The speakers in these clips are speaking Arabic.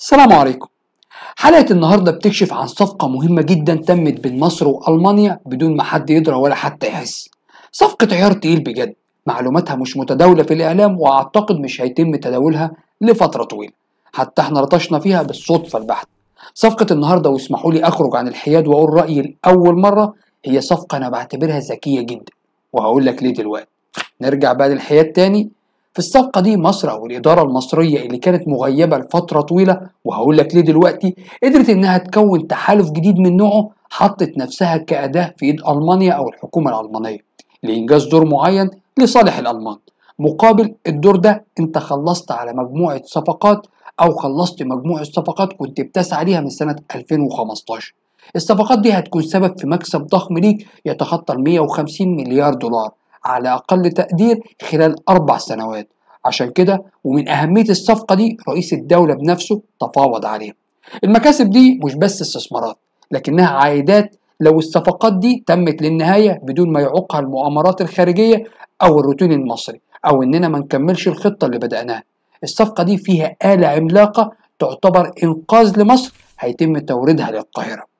السلام عليكم حلقة النهاردة بتكشف عن صفقة مهمة جدا تمت بين مصر وألمانيا بدون ما حد يدرى ولا حتى يحس صفقة عيار تقيل بجد معلوماتها مش متداولة في الإعلام وأعتقد مش هيتم تداولها لفترة طويلة حتى احنا لطشنا فيها بالصدفة البحتة صفقة النهاردة واسمحوا لي أخرج عن الحياد وأقول رأيي لأول مرة هي صفقة أنا بعتبرها ذكية جدا وهقول لك ليه دلوقتي نرجع بقى للحياد تاني في الصفقة دي مصر أو الإدارة المصرية اللي كانت مغيبة لفترة طويلة وهقول لك ليه دلوقتي قدرت إنها تكون تحالف جديد من نوعه حطت نفسها كأداة في إيد ألمانيا أو الحكومة الألمانية لإنجاز دور معين لصالح الألمان مقابل الدور ده أنت خلصت على مجموعة صفقات أو خلصت مجموعة صفقات كنت بتسعى ليها من سنة 2015 الصفقات دي هتكون سبب في مكسب ضخم ليك يتخطى ال 150 مليار دولار على أقل تقدير خلال أربع سنوات عشان كده ومن أهمية الصفقة دي رئيس الدولة بنفسه تفاوض عليها المكاسب دي مش بس استثمارات لكنها عائدات لو الصفقات دي تمت للنهاية بدون ما يعوقها المؤامرات الخارجية أو الروتين المصري أو إننا ما نكملش الخطة اللي بدأناها الصفقة دي فيها آلة عملاقة تعتبر إنقاذ لمصر هيتم توريدها للقاهرة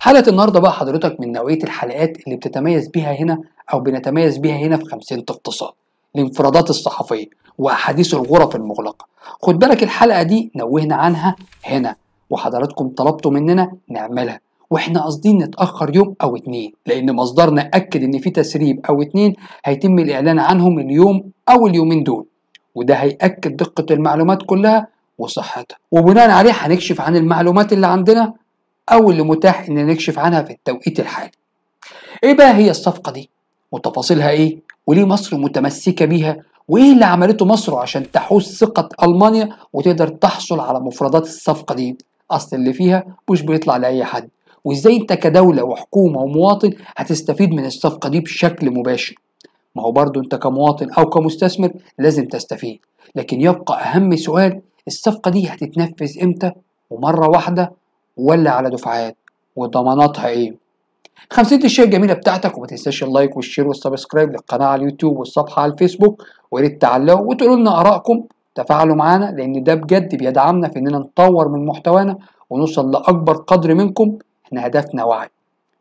حلقة النهاردة بقى حضرتك من نوعية الحلقات اللي بتتميز بيها هنا أو بنتميز بيها هنا في خمسينة اقتصاد الانفرادات الصحفية وأحاديث الغرف المغلقة خد بالك الحلقة دي نوهنا عنها هنا وحضراتكم طلبتوا مننا نعملها واحنا قاصدين نتاخر يوم او اتنين لان مصدرنا اكد ان في تسريب او اتنين هيتم الاعلان عنهم اليوم او اليومين دول وده هياكد دقه المعلومات كلها وصحتها وبناء عليه هنكشف عن المعلومات اللي عندنا أو اللي متاح إن نكشف عنها في التوقيت الحالي إيه بقى هي الصفقة دي؟ وتفاصيلها إيه؟ وليه مصر متمسكة بيها؟ وإيه اللي عملته مصر عشان تحوز ثقة ألمانيا وتقدر تحصل على مفردات الصفقة دي؟ أصل اللي فيها مش بيطلع لأي حد وإزاي أنت كدولة وحكومة ومواطن هتستفيد من الصفقة دي بشكل مباشر ما هو برضه أنت كمواطن أو كمستثمر لازم تستفيد لكن يبقى أهم سؤال الصفقة دي هتتنفذ إمتى ومرة واحدة ولا على دفعات وضماناتها ايه خمسة الشير الجميلة بتاعتك وما تنساش اللايك والشير والسبسكرايب للقناة على اليوتيوب والصفحة على الفيسبوك وياريت تعلقوا وتقولوا لنا آرائكم تفاعلوا معانا لأن ده بجد بيدعمنا في إننا نطور من محتوانا ونوصل لأكبر قدر منكم إحنا هدفنا وعي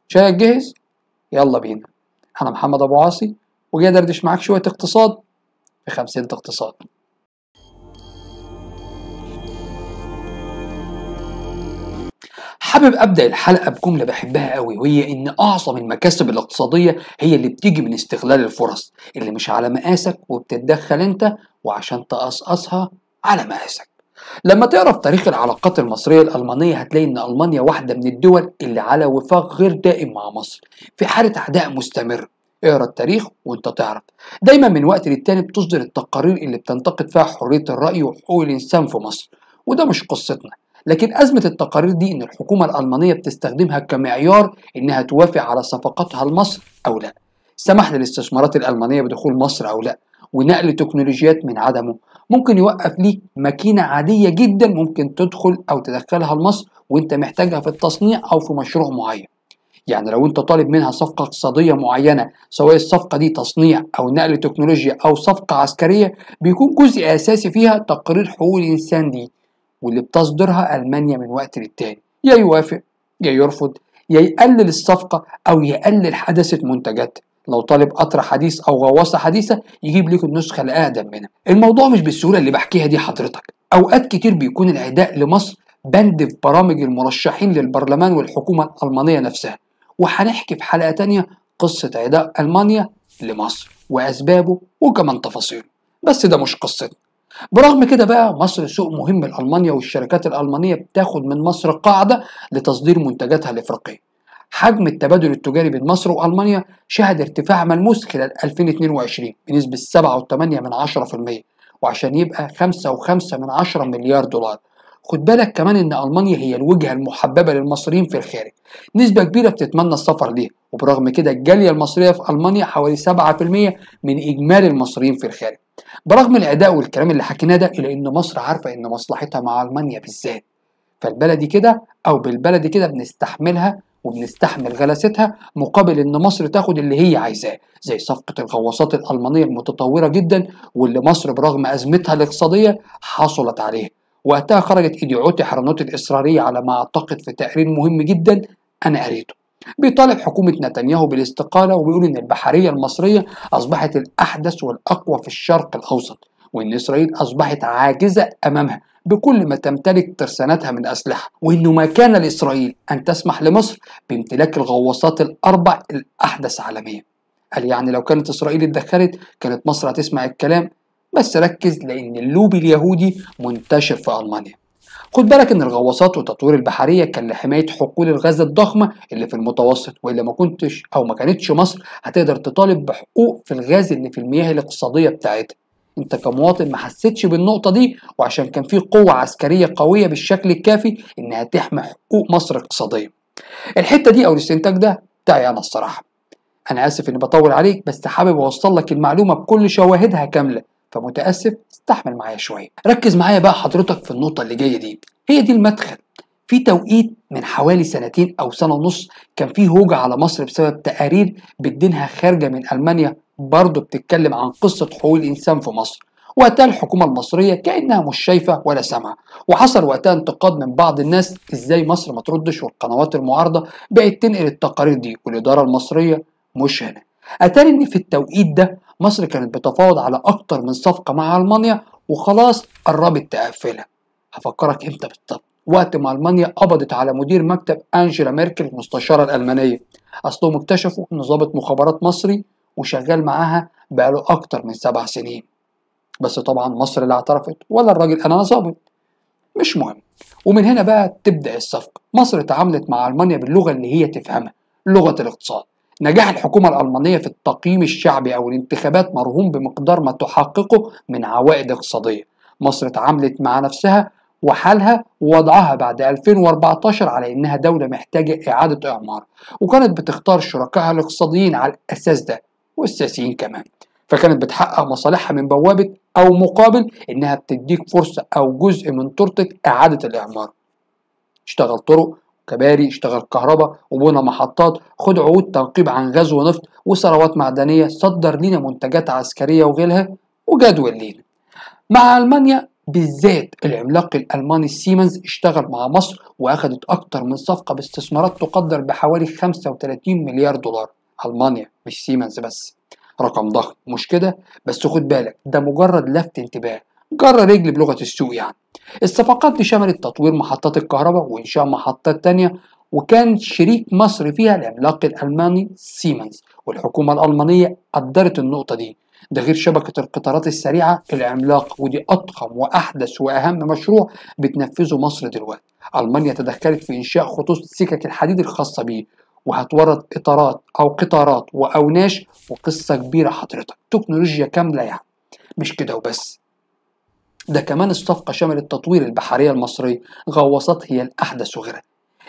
شايف جهز يلا بينا أنا محمد أبو عاصي وجاي أدردش معاك شوية اقتصاد في خمسين اقتصاد حابب ابدا الحلقه بجمله بحبها قوي وهي ان اعظم المكاسب الاقتصاديه هي اللي بتيجي من استغلال الفرص اللي مش على مقاسك وبتتدخل انت وعشان تقصقصها على مقاسك لما تقرا في تاريخ العلاقات المصريه الالمانيه هتلاقي ان المانيا واحده من الدول اللي على وفاق غير دائم مع مصر في حاله عداء مستمر اقرا التاريخ وانت تعرف دايما من وقت للتاني بتصدر التقارير اللي بتنتقد فيها حريه الراي وحقوق الانسان في مصر وده مش قصتنا لكن أزمة التقارير دي إن الحكومة الألمانية بتستخدمها كمعيار إنها توافق على صفقاتها لمصر أو لا سمح للاستثمارات الألمانية بدخول مصر أو لا ونقل تكنولوجيات من عدمه ممكن يوقف ليك ماكينة عادية جدا ممكن تدخل أو تدخلها لمصر وانت محتاجها في التصنيع أو في مشروع معين يعني لو انت طالب منها صفقة اقتصادية معينة سواء الصفقة دي تصنيع أو نقل تكنولوجيا أو صفقة عسكرية بيكون جزء أساسي فيها تقرير حقوق الإنسان دي واللي بتصدرها ألمانيا من وقت للتاني يا يوافق يا يرفض يا يقلل الصفقة أو يقلل حدثة منتجات لو طالب قطر حديث أو غواصة حديثة يجيب لك النسخة الأقدم منها الموضوع مش بالسهولة اللي بحكيها دي حضرتك أوقات كتير بيكون العداء لمصر بند في برامج المرشحين للبرلمان والحكومة الألمانية نفسها وهنحكي في حلقة تانية قصة عداء ألمانيا لمصر وأسبابه وكمان تفاصيله بس ده مش قصتنا برغم كده بقى مصر سوق مهم لألمانيا والشركات الألمانية بتاخد من مصر قاعدة لتصدير منتجاتها الإفريقية حجم التبادل التجاري بين مصر وألمانيا شهد ارتفاع ملموس خلال 2022 بنسبة 7.8% وعشان يبقى 5.5 من 10 مليار دولار خد بالك كمان ان المانيا هي الوجهه المحببه للمصريين في الخارج نسبه كبيره بتتمنى السفر ليها وبرغم كده الجاليه المصريه في المانيا حوالي 7% من اجمالي المصريين في الخارج برغم الاداء والكلام اللي حكيناه ده الا ان مصر عارفه ان مصلحتها مع المانيا بالذات فالبلدي كده او بالبلدي كده بنستحملها وبنستحمل غلستها مقابل ان مصر تاخد اللي هي عايزاه زي صفقه الغواصات الالمانيه المتطوره جدا واللي مصر برغم ازمتها الاقتصاديه حصلت عليها وقتها خرجت عوتي حرنوت الإسرائيلية على ما أعتقد في تقرير مهم جدا أنا قريته بيطالب حكومة نتنياهو بالاستقالة وبيقول إن البحرية المصرية أصبحت الأحدث والأقوى في الشرق الأوسط وإن إسرائيل أصبحت عاجزة أمامها بكل ما تمتلك ترسانتها من أسلحة وإنه ما كان لإسرائيل أن تسمح لمصر بامتلاك الغواصات الأربع الأحدث عالميا قال يعني لو كانت إسرائيل اتدخلت كانت مصر هتسمع الكلام بس ركز لأن اللوب اليهودي منتشر في ألمانيا خد بالك ان الغواصات والتطوير البحريه كان لحمايه حقول الغاز الضخمه اللي في المتوسط والا ما كنتش او ما كانتش مصر هتقدر تطالب بحقوق في الغاز اللي في المياه الاقتصاديه بتاعتها انت كمواطن ما حسيتش بالنقطه دي وعشان كان في قوه عسكريه قويه بالشكل الكافي انها تحمي حقوق مصر اقتصاديه الحته دي او الاستنتاج ده بتاعي انا الصراحه انا اسف اني بطول عليك بس حابب اوصل لك المعلومه بكل شواهدها كامله فمتاسف استحمل معايا شويه ركز معايا بقى حضرتك في النقطه اللي جايه دي هي دي المدخل في توقيت من حوالي سنتين او سنه ونص كان في هوجه على مصر بسبب تقارير بتدينها خارجه من المانيا برضه بتتكلم عن قصه حقوق الانسان في مصر وقتها الحكومة المصرية كأنها مش شايفة ولا سامعة وحصل وقتها انتقاد من بعض الناس ازاي مصر ما تردش والقنوات المعارضة بقت تنقل التقارير دي والإدارة المصرية مش هنا اتاري ان في التوقيت ده مصر كانت بتفاوض على اكتر من صفقه مع المانيا وخلاص قربت تقفلها هفكرك امتى بالظبط وقت ما المانيا قبضت على مدير مكتب انجيلا ميركل المستشاره الالمانيه اصلهم اكتشفوا ان ظابط مخابرات مصري وشغال معاها بقاله اكتر من سبع سنين بس طبعا مصر لا اعترفت ولا الراجل انا ظابط مش مهم ومن هنا بقى تبدا الصفقه مصر تعاملت مع المانيا باللغه اللي هي تفهمها لغه الاقتصاد نجاح الحكومة الألمانية في التقييم الشعبي أو الانتخابات مرهون بمقدار ما تحققه من عوائد اقتصادية مصر تعاملت مع نفسها وحالها ووضعها بعد 2014 على إنها دولة محتاجة إعادة إعمار وكانت بتختار شركائها الاقتصاديين على الأساس ده والسياسيين كمان فكانت بتحقق مصالحها من بوابة أو مقابل إنها بتديك فرصة أو جزء من تورتك إعادة الإعمار اشتغل طرق كباري اشتغل كهرباء وبنى محطات خد عقود تنقيب عن غاز ونفط وثروات معدنية صدر لينا منتجات عسكرية وغيرها وجدول لينا مع ألمانيا بالذات العملاق الألماني سيمنز اشتغل مع مصر وأخدت أكتر من صفقة باستثمارات تقدر بحوالي 35 مليار دولار ألمانيا مش سيمنز بس رقم ضخم مش كده بس خد بالك ده مجرد لفت انتباه جرى رجل بلغة السوق يعني الصفقات دي شملت تطوير محطات الكهرباء وإنشاء محطات تانية وكان شريك مصر فيها العملاق الألماني سيمنز والحكومة الألمانية قدرت النقطة دي ده غير شبكة القطارات السريعة العملاق ودي أضخم وأحدث وأهم مشروع بتنفذه مصر دلوقتي ألمانيا تدخلت في إنشاء خطوط سكك الحديد الخاصة بيه وهتورد إطارات أو قطارات وأوناش وقصة كبيرة حضرتك تكنولوجيا كاملة يعني مش كده وبس ده كمان الصفقة شملت تطوير البحرية المصرية غوصت هي الأحدث وغيرها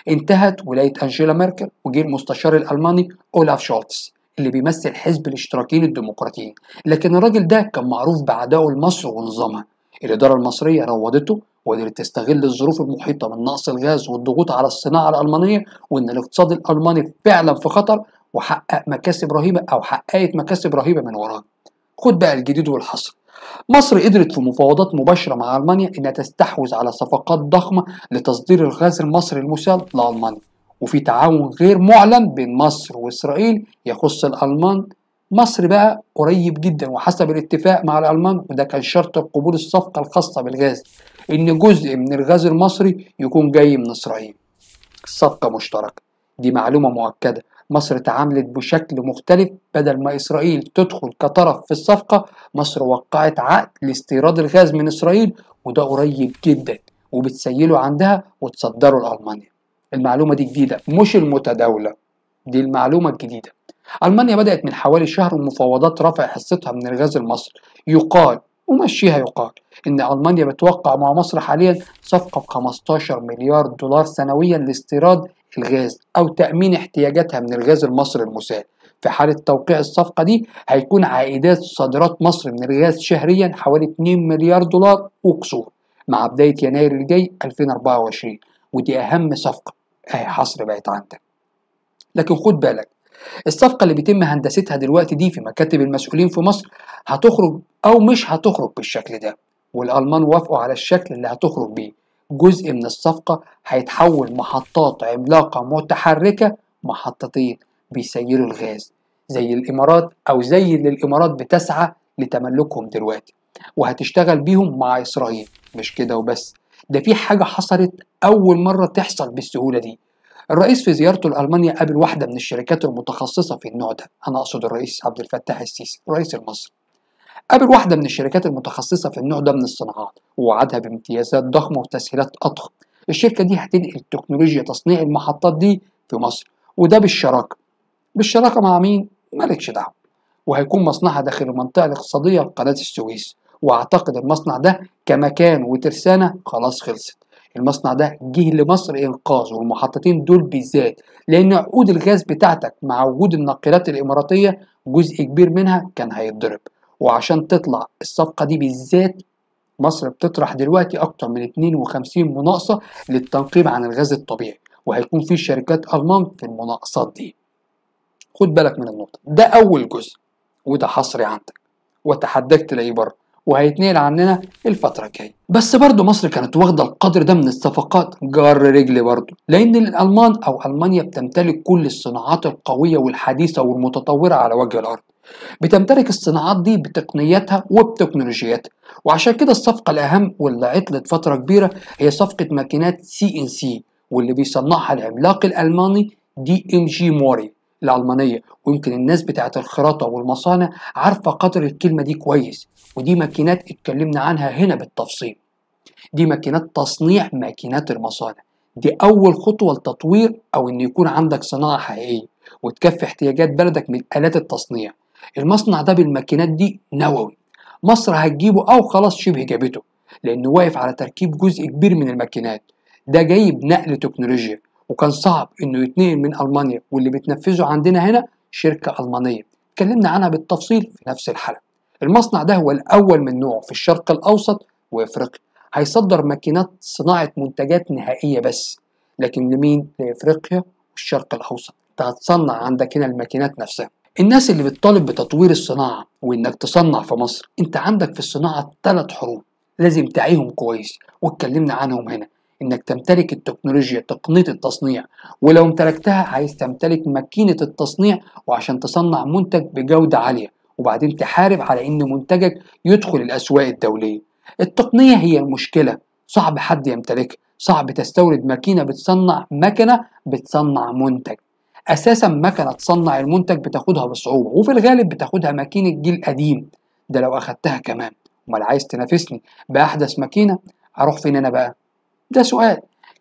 انتهت ولاية أنجيلا ميركل وجه المستشار الألماني أولاف شولتس اللي بيمثل حزب الاشتراكيين الديمقراطيين لكن الراجل ده كان معروف بعدائه لمصر ونظامها الإدارة المصرية روضته وقدرت تستغل الظروف المحيطة من نقص الغاز والضغوط على الصناعة الألمانية وإن الاقتصاد الألماني فعلا في خطر وحقق مكاسب رهيبة أو حققت مكاسب رهيبة من وراه خد بقى الجديد والحصر مصر قدرت في مفاوضات مباشرة مع ألمانيا إنها تستحوذ على صفقات ضخمة لتصدير الغاز المصري المسال لألمانيا وفي تعاون غير معلن بين مصر وإسرائيل يخص الألمان مصر بقى قريب جدا وحسب الاتفاق مع الألمان وده كان شرط قبول الصفقة الخاصة بالغاز إن جزء من الغاز المصري يكون جاي من إسرائيل صفقة مشتركة دي معلومة مؤكدة مصر اتعاملت بشكل مختلف بدل ما إسرائيل تدخل كطرف في الصفقة مصر وقعت عقد لاستيراد الغاز من إسرائيل وده قريب جدا وبتسيله عندها وتصدره لألمانيا المعلومة دي جديدة مش المتداولة دي المعلومة الجديدة ألمانيا بدأت من حوالي شهر مفاوضات رفع حصتها من الغاز المصري يقال ومشيها يقال إن ألمانيا بتوقع مع مصر حاليا صفقة ب 15 مليار دولار سنويا لاستيراد الغاز أو تأمين احتياجاتها من الغاز المصري المسال في حالة توقيع الصفقة دي هيكون عائدات صادرات مصر من الغاز شهريا حوالي 2 مليار دولار وكسور مع بداية يناير الجاي 2024 ودي أهم صفقة أهي حصر بقت عندك لكن خد بالك الصفقة اللي بيتم هندستها دلوقتي دي في مكاتب المسؤولين في مصر هتخرج أو مش هتخرج بالشكل ده والألمان وافقوا على الشكل اللي هتخرج بيه جزء من الصفقة هيتحول محطات عملاقة متحركة محطتين بيسيلوا الغاز زي الإمارات أو زي اللي الإمارات بتسعى لتملكهم دلوقتي وهتشتغل بيهم مع إسرائيل مش كده وبس ده في حاجة حصلت أول مرة تحصل بالسهولة دي الرئيس في زيارته لألمانيا قابل واحدة من الشركات المتخصصة في النوع ده أنا أقصد الرئيس عبد الفتاح السيسي الرئيس المصري قابل واحدة من الشركات المتخصصة في النوع ده من الصناعات ووعدها بامتيازات ضخمة وتسهيلات أضخم الشركة دي هتنقل تكنولوجيا تصنيع المحطات دي في مصر وده بالشراكة بالشراكة مع مين؟ مالكش دعوة وهيكون مصنعها داخل المنطقة الاقتصادية قناة السويس وأعتقد المصنع ده كمكان وترسانة خلاص خلصت المصنع ده جه لمصر إنقاذ والمحطتين دول بالذات لأن عقود الغاز بتاعتك مع وجود الناقلات الإماراتية جزء كبير منها كان هيتضرب وعشان تطلع الصفقة دي بالذات مصر بتطرح دلوقتي أكتر من 52 مناقصة للتنقيب عن الغاز الطبيعي وهيكون في شركات ألمان في المناقصات دي خد بالك من النقطة ده أول جزء وده حصري عندك وتحداك تلاقيه بره وهيتنقل عننا الفترة الجاية بس برضه مصر كانت واخدة القدر ده من الصفقات جار رجل برضه لأن الألمان أو ألمانيا بتمتلك كل الصناعات القوية والحديثة والمتطورة على وجه الأرض بتمتلك الصناعات دي بتقنياتها وبتكنولوجياتها وعشان كده الصفقة الأهم واللي عطلت فترة كبيرة هي صفقة ماكينات سي إن سي واللي بيصنعها العملاق الألماني دي إم جي موري الألمانية ويمكن الناس بتاعة الخراطة والمصانع عارفة قدر الكلمة دي كويس ودي ماكينات اتكلمنا عنها هنا بالتفصيل دي ماكينات تصنيع ماكينات المصانع دي أول خطوة لتطوير أو إن يكون عندك صناعة حقيقية وتكفي احتياجات بلدك من آلات التصنيع المصنع ده بالماكينات دي نووي مصر هتجيبه او خلاص شبه جابته لانه واقف على تركيب جزء كبير من الماكينات ده جايب نقل تكنولوجيا وكان صعب انه يتنقل من المانيا واللي بتنفذه عندنا هنا شركه المانيه اتكلمنا عنها بالتفصيل في نفس الحلقه المصنع ده هو الاول من نوعه في الشرق الاوسط وافريقيا هيصدر ماكينات صناعه منتجات نهائيه بس لكن لمين لافريقيا والشرق الاوسط انت هتصنع عندك هنا الماكينات نفسها الناس اللي بتطالب بتطوير الصناعة وإنك تصنع في مصر أنت عندك في الصناعة ثلاث حروف لازم تعيهم كويس واتكلمنا عنهم هنا انك تمتلك التكنولوجيا تقنيه التصنيع ولو امتلكتها عايز تمتلك ماكينه التصنيع وعشان تصنع منتج بجوده عاليه وبعدين تحارب على ان منتجك يدخل الاسواق الدوليه التقنيه هي المشكله صعب حد يمتلكها صعب تستورد ماكينه بتصنع مكنه بتصنع منتج اساسا مكنه تصنع المنتج بتاخدها بصعوبه وفي الغالب بتاخدها ماكينه جيل قديم ده لو اخدتها كمان امال عايز تنافسني باحدث ماكينه اروح فين انا بقى ده سؤال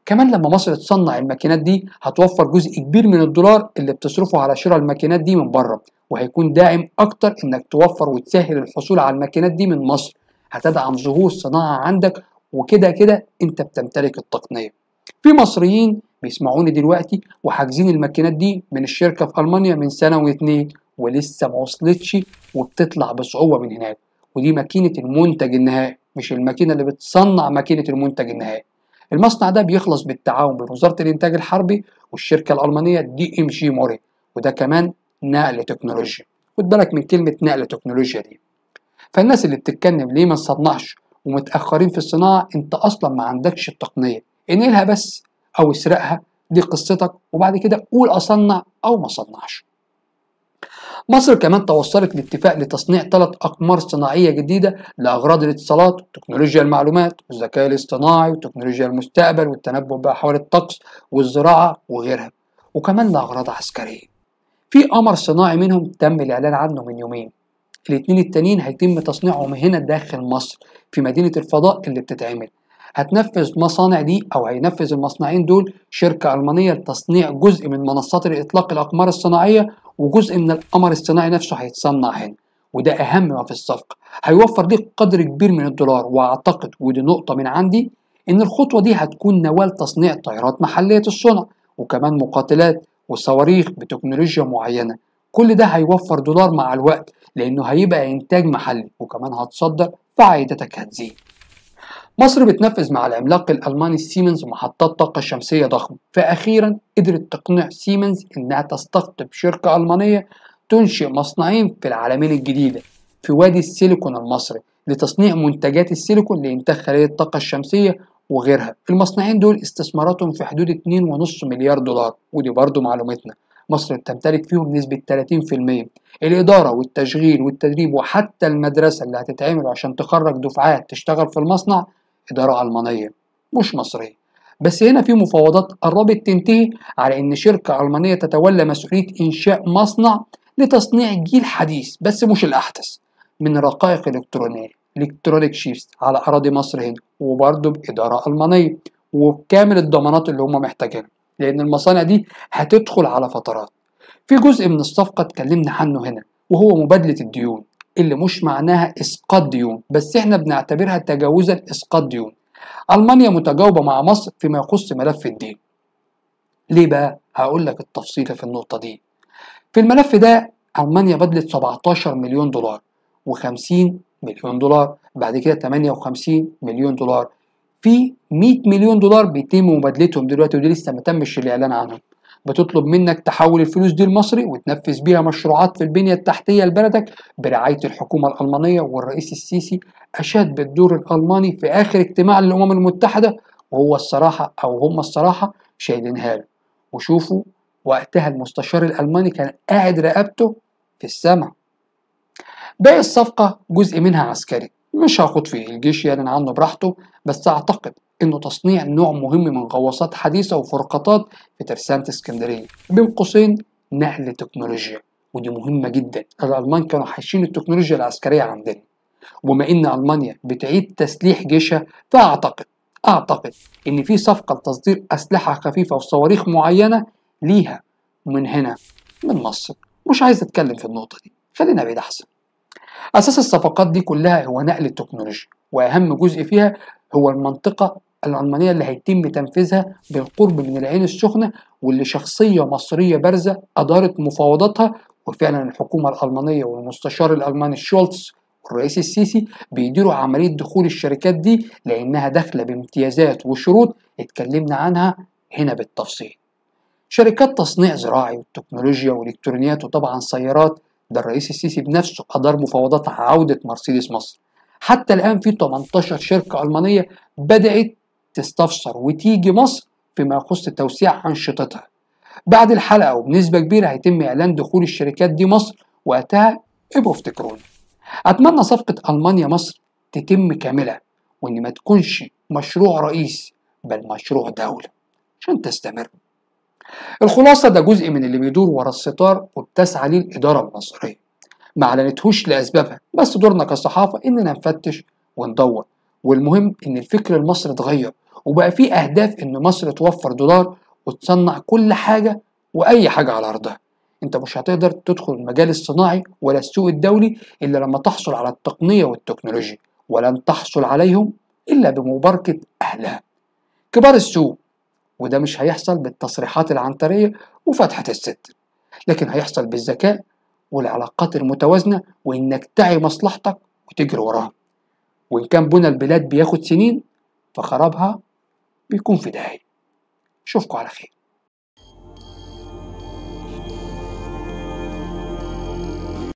كمان لما مصر تصنع الماكينات دي هتوفر جزء كبير من الدولار اللي بتصرفه على شراء الماكينات دي من بره وهيكون داعم اكتر انك توفر وتسهل الحصول على الماكينات دي من مصر هتدعم ظهور صناعه عندك وكده كده انت بتمتلك التقنيه في مصريين بيسمعوني دلوقتي وحاجزين الماكينات دي من الشركه في المانيا من سنه واتنين ولسه ما وصلتش وبتطلع بصعوبه من هناك ودي ماكينه المنتج النهائي مش الماكينه اللي بتصنع ماكينه المنتج النهائي المصنع ده بيخلص بالتعاون بين وزاره الانتاج الحربي والشركه الالمانيه دي ام جي موري وده كمان نقل تكنولوجيا خد بالك من كلمه نقل تكنولوجيا دي فالناس اللي بتتكلم ليه ما نصنعش ومتاخرين في الصناعه انت اصلا ما عندكش التقنيه انقلها بس او اسرقها دي قصتك وبعد كده قول اصنع او ما صنعش مصر كمان توصلت لاتفاق لتصنيع ثلاث أقمار صناعية جديدة لأغراض الاتصالات وتكنولوجيا المعلومات والذكاء الاصطناعي وتكنولوجيا المستقبل والتنبؤ بأحوال الطقس والزراعة وغيرها وكمان لأغراض عسكرية في قمر صناعي منهم تم الإعلان عنه من يومين الاثنين التانيين هيتم تصنيعهم هنا داخل مصر في مدينة الفضاء اللي بتتعمل هتنفذ مصانع دي او هينفذ المصنعين دول شركه المانيه لتصنيع جزء من منصات الاطلاق الاقمار الصناعيه وجزء من القمر الصناعي نفسه هيتصنع هنا وده اهم ما في الصفقه هيوفر ليك قدر كبير من الدولار واعتقد ودي نقطه من عندي ان الخطوه دي هتكون نوال تصنيع طائرات محليه الصنع وكمان مقاتلات وصواريخ بتكنولوجيا معينه كل ده هيوفر دولار مع الوقت لانه هيبقى انتاج محلي وكمان هتصدر فعائدتك هتزيد مصر بتنفذ مع العملاق الألماني سيمنز محطات طاقة شمسية ضخمة فأخيرا قدرت تقنع سيمنز إنها تستقطب شركة ألمانية تنشئ مصنعين في العالمين الجديدة في وادي السيليكون المصري لتصنيع منتجات السيليكون لإنتاج خلايا الطاقة الشمسية وغيرها المصنعين دول استثماراتهم في حدود 2.5 مليار دولار ودي برضو معلومتنا مصر بتمتلك فيهم نسبة 30% الإدارة والتشغيل والتدريب وحتى المدرسة اللي هتتعمل عشان تخرج دفعات تشتغل في المصنع إدارة ألمانية مش مصرية بس هنا في مفاوضات قربت تنتهي على إن شركة ألمانية تتولى مسؤولية إنشاء مصنع لتصنيع جيل حديث بس مش الأحدث من رقائق إلكترونية إلكترونيك شيبس على أراضي مصر هنا وبرضه بإدارة ألمانية وبكامل الضمانات اللي هم محتاجينها لأن المصانع دي هتدخل على فترات في جزء من الصفقة اتكلمنا عنه هنا وهو مبادلة الديون اللي مش معناها اسقاديو بس احنا بنعتبرها تجاوزا اسقاديو المانيا متجاوبه مع مصر فيما يخص ملف الدين ليه بقى هقول لك التفصيله في النقطه دي في الملف ده المانيا بدلت 17 مليون دولار و50 مليون دولار بعد كده 58 مليون دولار في 100 مليون دولار بيتم مبادلتهم دلوقتي ودي لسه ما تمش الاعلان عنهم بتطلب منك تحول الفلوس دي المصري وتنفذ بيها مشروعات في البنية التحتية لبلدك برعاية الحكومة الألمانية والرئيس السيسي أشاد بالدور الألماني في آخر اجتماع للأمم المتحدة وهو الصراحة أو هم الصراحة شايلينها له وشوفوا وقتها المستشار الألماني كان قاعد رقبته في السماء باقي الصفقة جزء منها عسكري مش هاخد فيه الجيش يعني عنه براحته بس أعتقد انه تصنيع نوع مهم من غواصات حديثه وفرقاطات في ترسانه اسكندريه بين قوسين نقل تكنولوجيا ودي مهمه جدا الالمان كانوا حاشين التكنولوجيا العسكريه عندنا وبما ان المانيا بتعيد تسليح جيشها فاعتقد اعتقد ان في صفقه لتصدير اسلحه خفيفه وصواريخ معينه ليها من هنا من مصر مش عايز اتكلم في النقطه دي خلينا بعيد احسن اساس الصفقات دي كلها هو نقل التكنولوجيا واهم جزء فيها هو المنطقه العلمانية اللي هيتم تنفيذها بالقرب من العين السخنة واللي شخصية مصرية بارزة أدارت مفاوضاتها وفعلا الحكومة الألمانية والمستشار الألماني شولتز والرئيس السيسي بيديروا عملية دخول الشركات دي لأنها داخلة بامتيازات وشروط اتكلمنا عنها هنا بالتفصيل شركات تصنيع زراعي والتكنولوجيا والإلكترونيات وطبعا سيارات ده الرئيس السيسي بنفسه أدار مفاوضات عودة مرسيدس مصر حتى الآن في 18 شركة ألمانية بدأت تستفسر وتيجي مصر فيما يخص توسيع أنشطتها بعد الحلقة وبنسبة كبيرة هيتم إعلان دخول الشركات دي مصر وقتها ابقوا افتكروني أتمنى صفقة ألمانيا مصر تتم كاملة وإن ما تكونش مشروع رئيس بل مشروع دولة عشان تستمر الخلاصة ده جزء من اللي بيدور ورا الستار وبتسعى ليه الإدارة المصرية ما أعلنتهوش لأسبابها بس دورنا كصحافة إننا نفتش وندور والمهم إن الفكر المصري اتغير وبقى في اهداف ان مصر توفر دولار وتصنع كل حاجه واي حاجه على ارضها انت مش هتقدر تدخل المجال الصناعي ولا السوق الدولي الا لما تحصل على التقنيه والتكنولوجيا ولن تحصل عليهم الا بمباركه اهلها كبار السوق وده مش هيحصل بالتصريحات العنتريه وفتحه الستر لكن هيحصل بالذكاء والعلاقات المتوازنه وانك تعي مصلحتك وتجري وراها وان كان بنى البلاد بياخد سنين فخرابها بيكون في داهية اشوفكم على خير